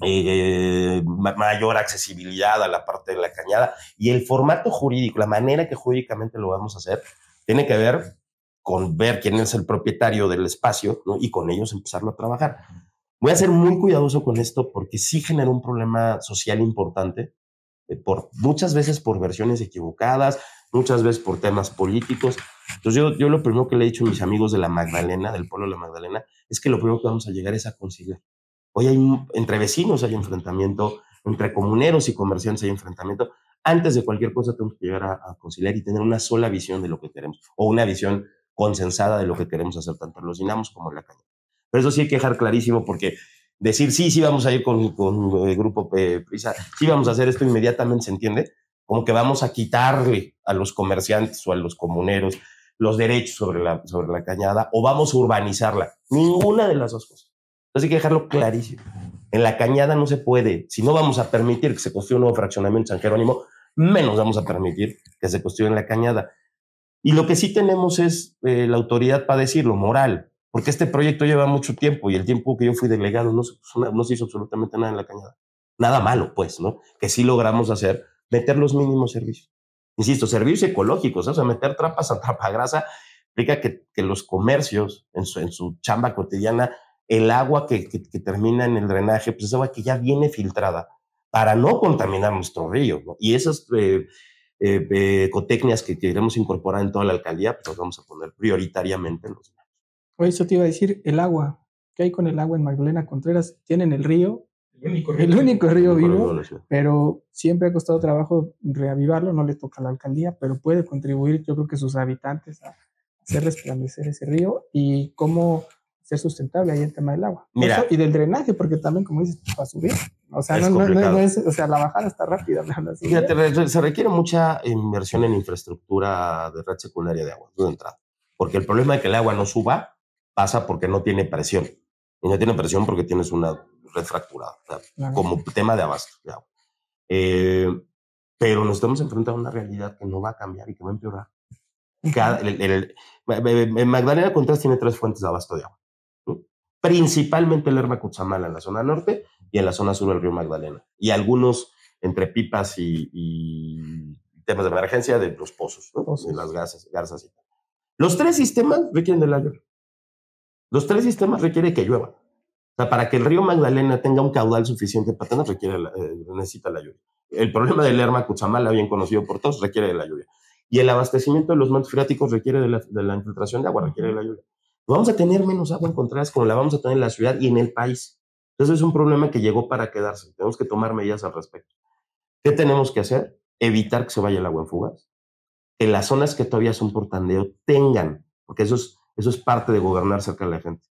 eh, eh, mayor accesibilidad a la parte de la cañada. Y el formato jurídico, la manera que jurídicamente lo vamos a hacer, tiene que ver con ver quién es el propietario del espacio y con ellos empezarlo a trabajar. Voy a ser muy cuidadoso con esto porque sí genera un problema social importante, eh, por, muchas veces por versiones equivocadas, muchas veces por temas políticos. Entonces yo, yo lo primero que le he dicho a mis amigos de la Magdalena, del pueblo de la Magdalena, es que lo primero que vamos a llegar es a conseguir Hoy hay entre vecinos hay enfrentamiento, entre comuneros y comerciantes hay enfrentamiento. Antes de cualquier cosa tenemos que llegar a, conciliar y tener una sola visión de lo que queremos o una visión consensada de lo que queremos hacer, tanto en los dinamos como en la cañada. Pero eso sí hay que dejar clarísimo porque decir sí, sí vamos a ir con, el eh, grupo Prisa, sí vamos a hacer esto inmediatamente, ¿se entiende? Como que vamos a quitarle a los comerciantes o a los comuneros los derechos sobre la, sobre la cañada o vamos a urbanizarla. Ninguna de las dos cosas. Entonces hay que dejarlo clarísimo. En la cañada no se puede. Si no vamos a permitir que se construya un nuevo fraccionamiento en San Jerónimo, menos vamos a permitir que se construya en la cañada. Y lo que sí tenemos es eh, la autoridad para decirlo, moral, porque este proyecto lleva mucho tiempo y el tiempo que yo fui delegado no se, no hizo absolutamente nada en la cañada. Nada malo, pues, ¿no? Que sí logramos hacer, meter los mínimos servicios. Insisto, servicios ecológicos, ¿eh? o sea, meter trapas a grasa implica que, que los comercios en su, en su chamba cotidiana el agua que, termina en el drenaje, pues es agua que ya viene filtrada para no contaminar nuestro río. Y esas eh, eh, eh, ecotecnias que queremos incorporar en toda la alcaldía, pues las vamos a poner prioritariamente en los Oye, eso te iba a decir, el agua. ¿Qué hay con el agua en Magdalena Contreras? Tienen el río, el único río vivo, pero siempre ha costado trabajo reavivarlo, no le toca a la alcaldía, pero puede contribuir, yo creo que sus habitantes a hacer resplandecer ese río y cómo es sustentable ahí el tema del agua. y del drenaje, porque también, como dices, va a subir. O sea, no, es, o sea, la bajada está rápida. se requiere mucha inversión en infraestructura de red secundaria de agua, de entrada. Porque el problema de que el agua no suba pasa porque no tiene presión. Y no tiene presión porque tienes una red fracturada, como tema de abasto de agua. Eh, pero nos estamos enfrentando a una realidad que no va a cambiar y que va a empeorar. Magdalena Contreras tiene tres fuentes de abasto de agua principalmente el Herma cuchamala en la zona norte y en la zona sur del río Magdalena. Y algunos entre pipas y, temas de emergencia de los pozos, de las garzas, y tal. Los tres sistemas requieren de la lluvia. Los tres sistemas requieren que llueva. sea, para que el río Magdalena tenga un caudal suficiente para tener, requiere eh, necesita la lluvia. El problema del Herma cuchamala bien conocido por todos, requiere de la lluvia. Y el abastecimiento de los mantos freáticos requiere de la, de la infiltración de agua, requiere de la lluvia vamos a tener menos agua en como la vamos a tener en la ciudad y en el país. Entonces es un problema que llegó para quedarse. Tenemos que tomar medidas al respecto. ¿Qué tenemos que hacer? Evitar que se vaya el agua en fugas. Que las zonas que todavía son portandeo tengan, porque eso es, eso es parte de gobernar cerca de la gente.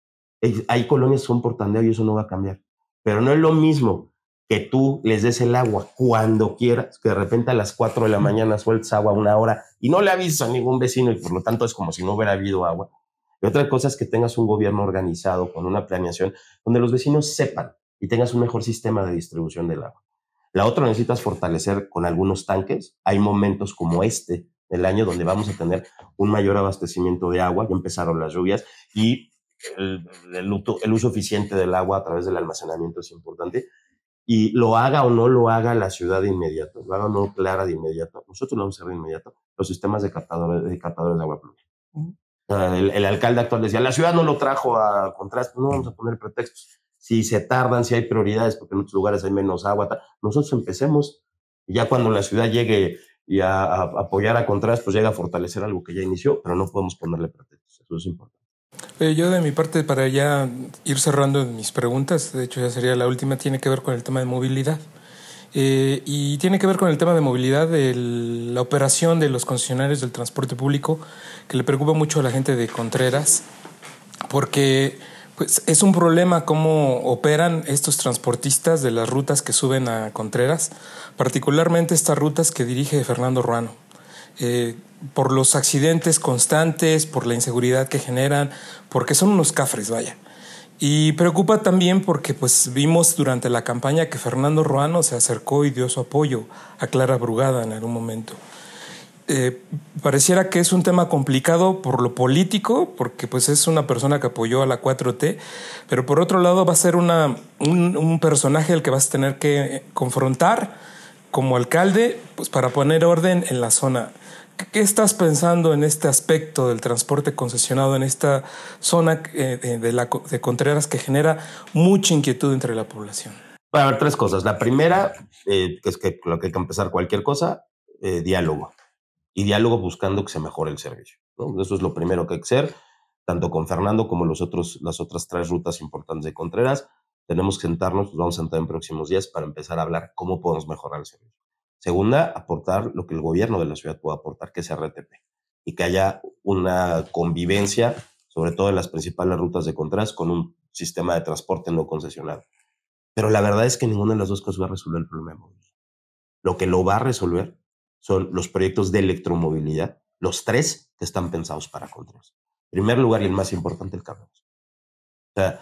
Hay colonias que son portandeo y eso no va a cambiar. Pero no es lo mismo que tú les des el agua cuando quieras, que de repente a las 4 de la mañana sueltes agua una hora y no le avisas a ningún vecino y por lo tanto es como si no hubiera habido agua. Y otra cosa es que tengas un gobierno organizado con una planeación donde los vecinos sepan y tengas un mejor sistema de distribución del agua. La otra necesitas fortalecer con algunos tanques. Hay momentos como este del año donde vamos a tener un mayor abastecimiento de agua, ya empezaron las lluvias y el, uso eficiente del agua a través del almacenamiento es importante. Y lo haga o no lo haga la ciudad de inmediato, lo haga o no Clara de inmediato, nosotros lo vamos a hacer de inmediato, los sistemas de captadores de, de agua pluvial. El, alcalde actual decía, la ciudad no lo trajo a contraste, no vamos a poner pretextos. Si se tardan, si hay prioridades, porque en otros lugares hay menos agua, nosotros empecemos. Ya cuando la ciudad llegue y a, apoyar a contraste, pues llega a fortalecer algo que ya inició, pero no podemos ponerle pretextos. Eso es importante. yo de mi parte, para ya ir cerrando mis preguntas, de hecho ya sería la última, tiene que ver con el tema de movilidad. Eh, y tiene que ver con el tema de movilidad, de la operación de los concesionarios del transporte público, que le preocupa mucho a la gente de Contreras, porque pues, es un problema cómo operan estos transportistas de las rutas que suben a Contreras, particularmente estas rutas que dirige Fernando Ruano. Eh, por los accidentes constantes, por la inseguridad que generan, porque son unos cafres, vaya. Y preocupa también porque pues vimos durante la campaña que Fernando Ruano se acercó y dio su apoyo a Clara Brugada en algún momento. Eh, pareciera que es un tema complicado por lo político, porque pues es una persona que apoyó a la 4T, pero por otro lado va a ser una, un, personaje al que vas a tener que confrontar como alcalde pues, para poner orden en la zona. ¿Qué estás pensando en este aspecto del transporte concesionado en esta zona eh, eh, de, la, de Contreras que genera mucha inquietud entre la población? Va a haber tres cosas. La primera, eh, que es que lo que hay que empezar cualquier cosa, diálogo. Y diálogo buscando que se mejore el servicio. Eso es lo primero que hay que hacer, tanto con Fernando como los otros, las otras tres rutas importantes de Contreras. Tenemos que sentarnos, nos vamos a sentar en próximos días para empezar a hablar cómo podemos mejorar el servicio. Segunda, aportar lo que el gobierno de la ciudad pueda aportar, que es RTP, y que haya una convivencia, sobre todo en las principales rutas de contras, con un sistema de transporte no concesionado. Pero la verdad es que ninguna de las dos cosas va a resolver el problema. Lo que lo va a resolver son los proyectos de electromovilidad, los tres que están pensados para contras. En primer lugar, y el más importante, el CAMEBUS. O sea,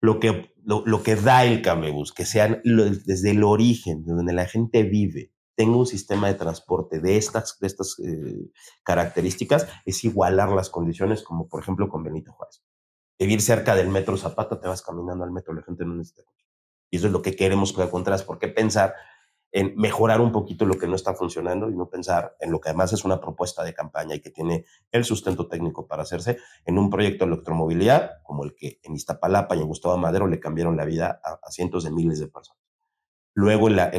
lo que, lo, que da el CAMEBUS, que sean desde el origen, donde la gente vive, tenga un sistema de transporte de estas, estas eh, características es igualar las condiciones, como por ejemplo con Benito Juárez. Vivir cerca del metro Zapata, te vas caminando al metro, la gente no necesita coche. Y eso es lo que queremos que encontrás. ¿Por qué pensar en mejorar un poquito lo que no está funcionando y no pensar en lo que además es una propuesta de campaña y que tiene el sustento técnico para hacerse en un proyecto de electromovilidad como el que en Iztapalapa y en Gustavo Madero le cambiaron la vida a cientos de miles de personas? Luego la,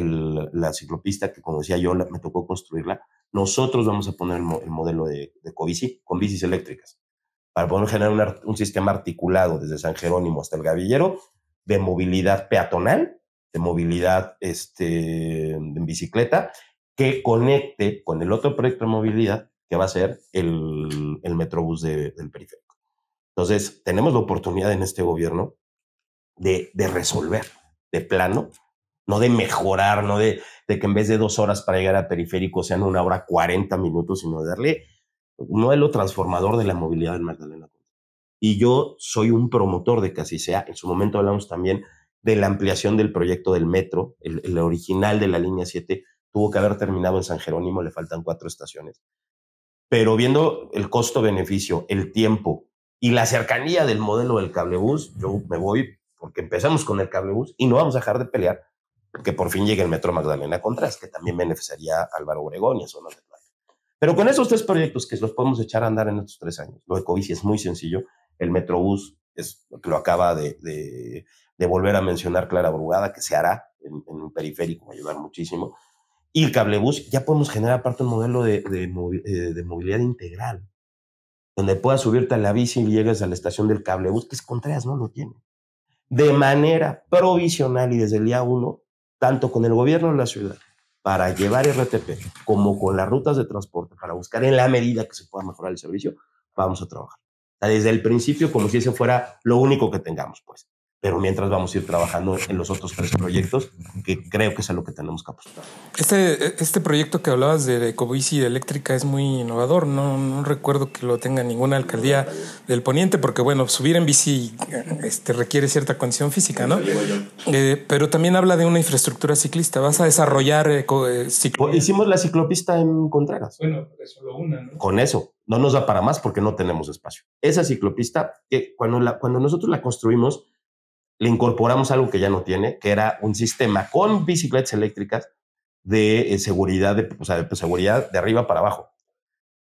ciclopista, que conocía yo, la, me tocó construirla, nosotros vamos a poner el, modelo de, de Covici con bicis eléctricas para poder generar un, sistema articulado desde San Jerónimo hasta el Gavillero de movilidad peatonal, de movilidad este, en bicicleta, que conecte con el otro proyecto de movilidad que va a ser el, el Metrobús del periférico. Entonces, tenemos la oportunidad en este gobierno de, de resolver de plano no de mejorar, no de, que en vez de dos horas para llegar a periférico sean una hora 40 minutos, sino de darle un modelo transformador de la movilidad en Magdalena. Y yo soy un promotor de que así sea. En su momento hablamos también de la ampliación del proyecto del metro. El, original de la línea 7 tuvo que haber terminado en San Jerónimo, le faltan cuatro estaciones. Pero viendo el costo-beneficio, el tiempo y la cercanía del modelo del cablebús, yo me voy porque empezamos con el cablebús y no vamos a dejar de pelear que por fin llegue el Metro Magdalena Contreras, que también beneficiaría a Álvaro Obregón y a zonas de Pero con esos tres proyectos que los podemos echar a andar en estos tres años, lo de COVID es muy sencillo, el Metrobús es lo que lo acaba de, volver a mencionar Clara Brugada, que se hará en, un periférico, va a ayudar muchísimo, y el cablebús, ya podemos generar aparte un modelo eh, de, movilidad integral, donde puedas subirte a la bici y llegues a la estación del cablebús, que es Contreras, no lo tiene. De manera provisional y desde el día uno, tanto con el gobierno de la ciudad para llevar RTP como con las rutas de transporte para buscar en la medida que se pueda mejorar el servicio, vamos a trabajar. desde el principio, como si eso fuera lo único que tengamos, pues pero mientras vamos a ir trabajando en los otros tres proyectos, que creo que es a lo que tenemos que apostar. Este, este proyecto que hablabas de Ecobici de eléctrica es muy innovador, no, recuerdo que lo tenga ninguna alcaldía del poniente, porque bueno, subir en bici este, requiere cierta condición física, ¿no? Eh, pero también habla de una infraestructura ciclista, vas a desarrollar eh, eh, pues, Hicimos la ciclopista en Contreras. Bueno, es solo una, ¿no? Con eso, no nos da para más porque no tenemos espacio. Esa ciclopista, cuando, cuando nosotros la construimos, le incorporamos algo que ya no tiene, que era un sistema con bicicletas eléctricas de eh, seguridad, de, de pues, seguridad de arriba para abajo.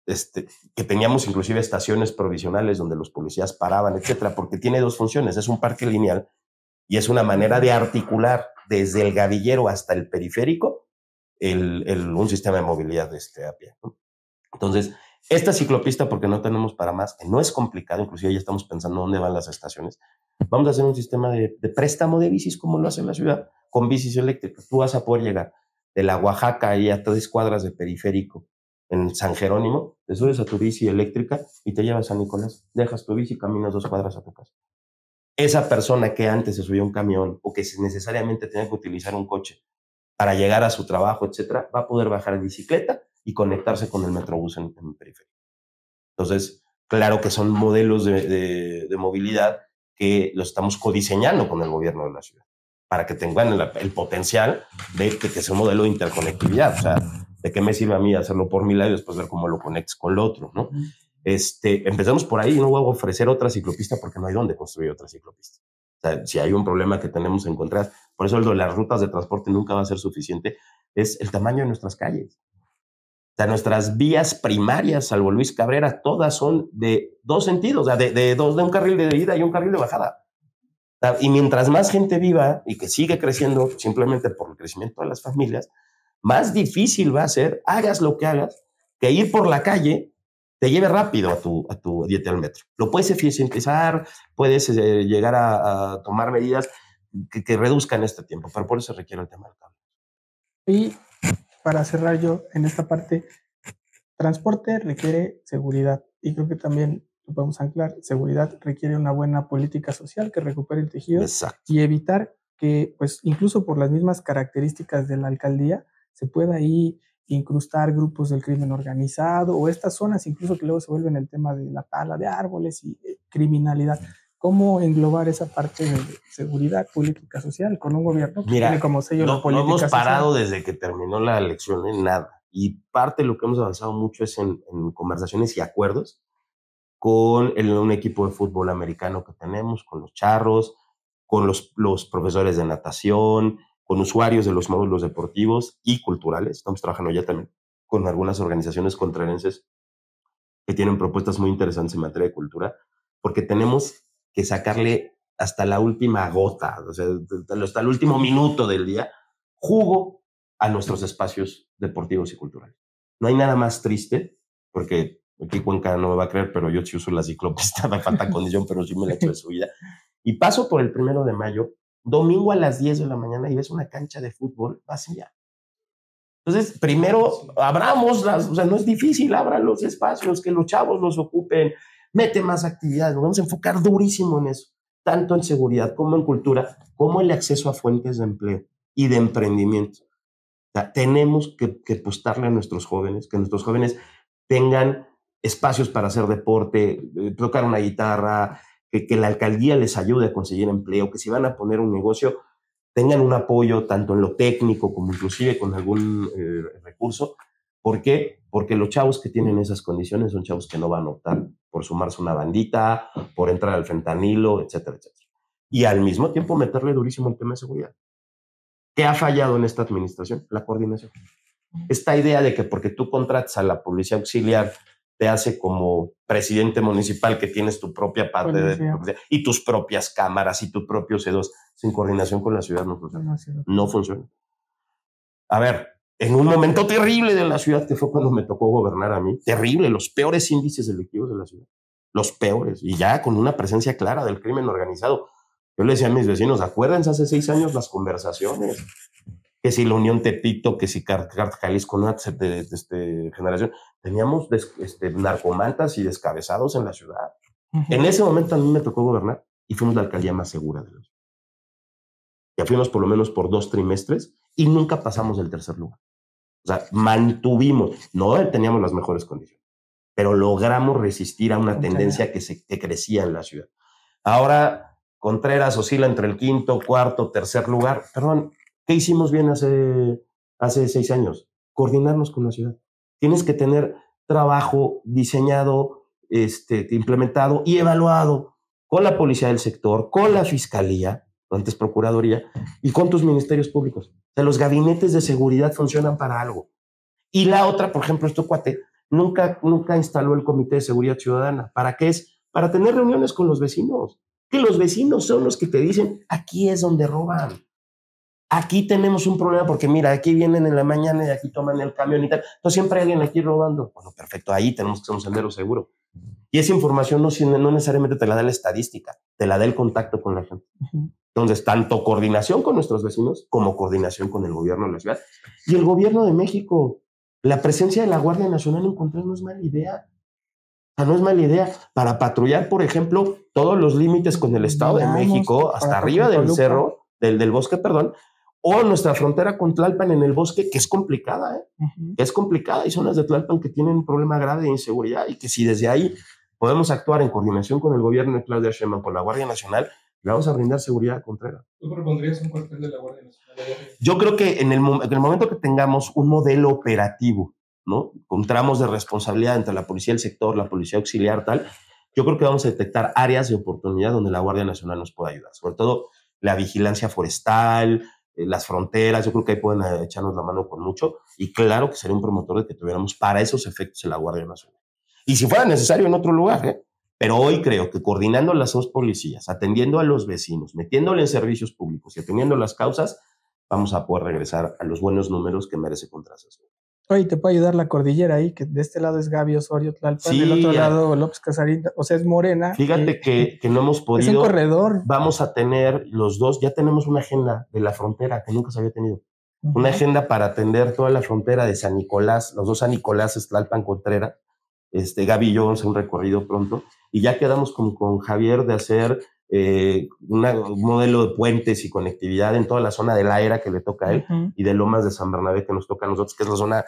Este, que teníamos inclusive estaciones provisionales donde los policías paraban, etcétera, porque tiene dos funciones. Es un parque lineal y es una manera de articular desde el gavillero hasta el periférico el, un sistema de movilidad de este a Entonces, esta ciclopista, porque no tenemos para más, no es complicado, inclusive ya estamos pensando dónde van las estaciones. Vamos a hacer un sistema de, préstamo de bicis como lo hace la ciudad, con bicis eléctricas. Tú vas a poder llegar de la Oaxaca y a tres cuadras de periférico en San Jerónimo, te subes a tu bici eléctrica y te llevas a Nicolás, dejas tu bici y caminas dos cuadras a tu casa. Esa persona que antes se subió a un camión o que necesariamente tenía que utilizar un coche para llegar a su trabajo, etcétera, va a poder bajar en bicicleta y conectarse con el metrobús en, el periferia. Entonces, claro que son modelos de, de, movilidad que los estamos codiseñando con el gobierno de la ciudad para que tengan el, potencial de que, sea un modelo de interconectividad. O sea, ¿de qué me sirve a mí hacerlo por mi lado y después ver cómo lo conectas con el otro? ¿no? Este, empezamos por ahí, no voy a ofrecer otra ciclopista porque no hay dónde construir otra ciclopista. O sea, si hay un problema que tenemos en encontrar, por eso las rutas de transporte nunca va a ser suficiente, es el tamaño de nuestras calles nuestras vías primarias, salvo Luis Cabrera, todas son de dos sentidos, de, dos, de un carril de ida y un carril de bajada. y mientras más gente viva y que sigue creciendo simplemente por el crecimiento de las familias, más difícil va a ser, hagas lo que hagas, que ir por la calle te lleve rápido a tu, a tu dieta al metro. Lo puedes eficientizar, puedes eh, llegar a, tomar medidas que, reduzcan este tiempo, pero por eso requiere el tema del cambio. Y para cerrar yo en esta parte, transporte requiere seguridad y creo que también lo podemos anclar. Seguridad requiere una buena política social que recupere el tejido y evitar que, pues, incluso por las mismas características de la alcaldía, se pueda ahí incrustar grupos del crimen organizado o estas zonas incluso que luego se vuelven el tema de la pala de árboles y eh, criminalidad cómo englobar esa parte de seguridad política social con un gobierno que tiene como sello no, la política No hemos parado desde que terminó la elección en nada. Y parte de lo que hemos avanzado mucho es en, conversaciones y acuerdos con un equipo de fútbol americano que tenemos, con los charros, con los, profesores de natación, con usuarios de los módulos deportivos y culturales. Estamos trabajando ya también con algunas organizaciones contrarenses que tienen propuestas muy interesantes en materia de cultura, porque tenemos que sacarle hasta la última gota, o sea, hasta el último minuto del día, jugo a nuestros espacios deportivos y culturales. No hay nada más triste, porque aquí Cuenca no me va a creer, pero yo sí uso la ciclopista, me falta condición, pero sí me la he hecho de subida. Y paso por el primero de mayo, domingo a las 10 de la mañana, y ves una cancha de fútbol vacía. Entonces, primero abramos las, o sea, no es difícil, abran los espacios, que los chavos los ocupen, mete más actividades, nos vamos a enfocar durísimo en eso, tanto en seguridad como en cultura, como en el acceso a fuentes de empleo y de emprendimiento. tenemos que, que apostarle a nuestros jóvenes, que nuestros jóvenes tengan espacios para hacer deporte, eh, tocar una guitarra, que, la alcaldía les ayude a conseguir empleo, que si van a poner un negocio, tengan un apoyo tanto en lo técnico como inclusive con algún eh, recurso ¿Por qué? Porque los chavos que tienen esas condiciones son chavos que no van a optar por sumarse a una bandita, por entrar al fentanilo, etcétera, etcétera. Y al mismo tiempo meterle durísimo el tema de seguridad. ¿Qué ha fallado en esta administración? La coordinación. Esta idea de que porque tú contratas a la policía auxiliar, te hace como presidente municipal que tienes tu propia parte policía. de y tus propias cámaras y tus propios C2 sin coordinación con la ciudad no funciona. no funciona. A ver, en un momento terrible de la ciudad, que fue cuando me tocó gobernar a mí, terrible, los peores índices delictivos de la ciudad, los peores, y ya con una presencia clara del crimen organizado. Yo le decía a mis vecinos, acuérdense hace seis años las conversaciones, que si la Unión Tepito, que si Cart Jalisco, una de, este, generación, teníamos este, narcomantas y descabezados en la ciudad. En ese momento a mí me tocó gobernar y fuimos la alcaldía más segura de los. ciudad. Ya fuimos por lo menos por dos trimestres y nunca pasamos del tercer lugar. O sea, mantuvimos, no teníamos las mejores condiciones, pero logramos resistir a una tendencia que, se, crecía en la ciudad. Ahora Contreras oscila entre el quinto, cuarto, tercer lugar. Perdón, ¿qué hicimos bien hace, hace seis años? Coordinarnos con la ciudad. Tienes que tener trabajo diseñado, este, implementado y evaluado con la policía del sector, con la fiscalía, antes Procuraduría, y con tus ministerios públicos. O sea, los gabinetes de seguridad funcionan para algo. Y la otra, por ejemplo, esto cuate, nunca, nunca instaló el Comité de Seguridad Ciudadana. ¿Para qué es? Para tener reuniones con los vecinos. Que los vecinos son los que te dicen, aquí es donde roban. Aquí tenemos un problema porque mira, aquí vienen en la mañana y aquí toman el camión y tal. Entonces siempre hay alguien aquí robando. Bueno, perfecto, ahí tenemos que ser un sendero seguro. Y esa información no, no necesariamente te la da la estadística, te la da el contacto con la gente es tanto coordinación con nuestros vecinos como coordinación con el gobierno de la ciudad y el gobierno de México. La presencia de la Guardia Nacional en Contreras no es mala idea. O sea, no es mala idea para patrullar, por ejemplo, todos los límites con el Estado de México, hasta arriba del cerro, del, del bosque, perdón, o nuestra frontera con Tlalpan en el bosque, que es complicada, ¿eh? es complicada. Hay zonas de Tlalpan que tienen un problema grave de inseguridad y que si desde ahí podemos actuar en coordinación con el gobierno de Claudia Sheinbaum, con la Guardia Nacional, le vamos a brindar seguridad a Contreras. ¿Tú propondrías un cuartel de la Guardia Nacional? Yo creo que en el, momento que tengamos un modelo operativo, ¿no? Con tramos de responsabilidad entre la policía del sector, la policía auxiliar, tal, yo creo que vamos a detectar áreas de oportunidad donde la Guardia Nacional nos pueda ayudar. Sobre todo la vigilancia forestal, eh, las fronteras, yo creo que ahí pueden eh, echarnos la mano con mucho y claro que sería un promotor de que tuviéramos para esos efectos en la Guardia Nacional. Y si fuera necesario en otro lugar, ¿eh? Pero hoy creo que coordinando las dos policías, atendiendo a los vecinos, metiéndole en servicios públicos y atendiendo las causas, vamos a poder regresar a los buenos números que merece contreras. Oye, te puede ayudar la cordillera ahí, que de este lado es Gaby Osorio Tlalpan, del otro lado López Casarín, o sea, es Morena. Fíjate eh, que, eh, que, no hemos podido. Es un corredor. Vamos a tener los dos, ya tenemos una agenda de la frontera que nunca se había tenido. Una agenda para atender toda la frontera de San Nicolás, los dos San Nicolás, Tlalpan Contreras. Este, Gaby y yo vamos a un recorrido pronto y ya quedamos con, con Javier de hacer eh, un modelo de puentes y conectividad en toda la zona de la era que le toca a él y de Lomas de San Bernabé que nos toca a nosotros, que es la zona,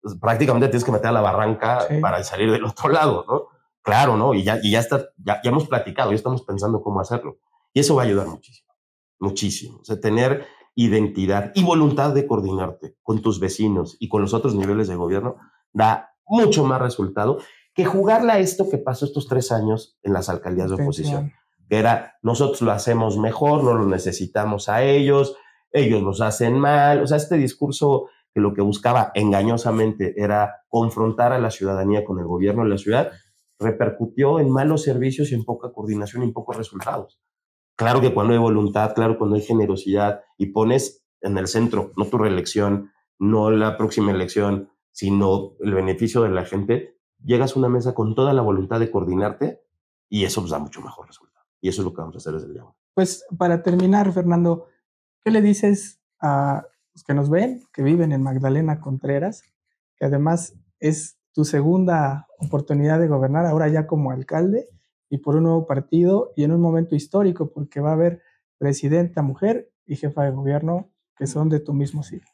pues, prácticamente tienes que meter a la barranca para salir del otro lado, ¿no? Claro, ¿no? Y ya, y ya, está, ya, ya hemos platicado, ya estamos pensando cómo hacerlo. Y eso va a ayudar muchísimo, muchísimo. O sea, tener identidad y voluntad de coordinarte con tus vecinos y con los otros niveles de gobierno da mucho más resultado que jugarla a esto que pasó estos tres años en las alcaldías de oposición, que era nosotros lo hacemos mejor, no lo necesitamos a ellos, ellos nos hacen mal, o sea, este discurso que lo que buscaba engañosamente era confrontar a la ciudadanía con el gobierno de la ciudad, repercutió en malos servicios y en poca coordinación y en pocos resultados. Claro que cuando hay voluntad, claro cuando hay generosidad y pones en el centro, no tu reelección, no la próxima elección, sino el beneficio de la gente, llegas a una mesa con toda la voluntad de coordinarte y eso nos pues, da mucho mejor resultado. Y eso es lo que vamos a hacer desde el día Pues para terminar, Fernando, ¿qué le dices a los que nos ven, que viven en Magdalena Contreras, que además es tu segunda oportunidad de gobernar, ahora ya como alcalde y por un nuevo partido y en un momento histórico, porque va a haber presidenta mujer y jefa de gobierno que son de tu mismo siglo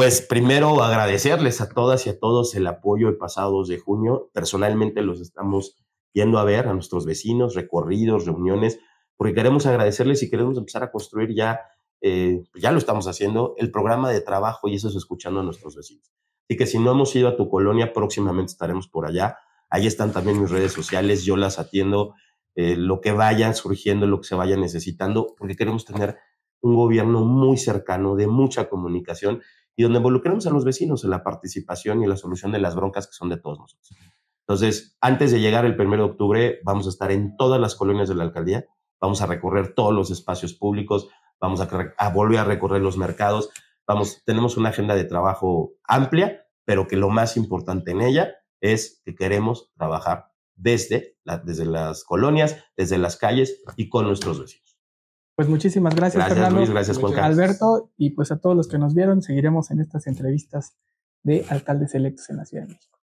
pues primero agradecerles a todas y a todos el apoyo del pasado 2 de junio. Personalmente los estamos yendo a ver a nuestros vecinos, recorridos, reuniones, porque queremos agradecerles y queremos empezar a construir ya, eh, ya lo estamos haciendo, el programa de trabajo y eso es escuchando a nuestros vecinos. Así que si no hemos ido a tu colonia, próximamente estaremos por allá. Ahí están también mis redes sociales, yo las atiendo, eh, lo que vaya surgiendo, lo que se vaya necesitando, porque queremos tener un gobierno muy cercano, de mucha comunicación y donde involucremos a los vecinos en la participación y en la solución de las broncas que son de todos nosotros. Entonces, antes de llegar el 1 de octubre, vamos a estar en todas las colonias de la alcaldía, vamos a recorrer todos los espacios públicos, vamos a, volver a recorrer los mercados, vamos, tenemos una agenda de trabajo amplia, pero que lo más importante en ella es que queremos trabajar desde, la, desde las colonias, desde las calles y con nuestros vecinos. Pues muchísimas gracias, Fernando. gracias, Alberto, y pues a todos los que nos vieron, seguiremos en estas entrevistas de alcaldes electos en la Ciudad de México.